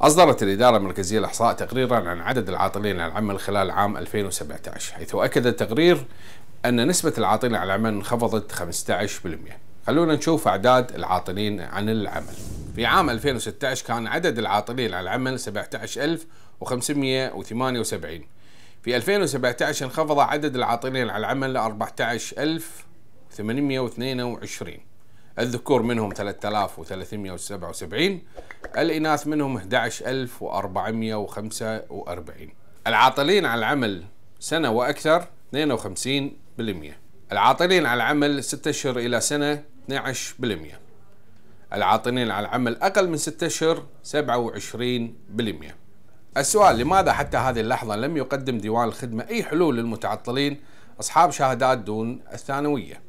أصدرت الإدارة المركزية الإحصاء تقريرا عن عدد العاطلين عن العمل خلال عام 2017 حيث أكد التقرير أن نسبة العاطلين عن العمل انخفضت 15% خلونا نشوف أعداد العاطلين عن العمل في عام 2016 كان عدد العاطلين عن العمل 17578 في 2017 انخفض عدد العاطلين عن العمل ل 14822 الذكور منهم 3377 الإناث منهم 11445 العاطلين عن العمل سنة وأكثر 52% العاطلين عن العمل 6 أشهر إلى سنة 12% العاطلين عن العمل أقل من 6 أشهر 27% السؤال لماذا حتى هذه اللحظة لم يقدم ديوان الخدمة أي حلول للمتعطلين أصحاب شهادات دون الثانوية؟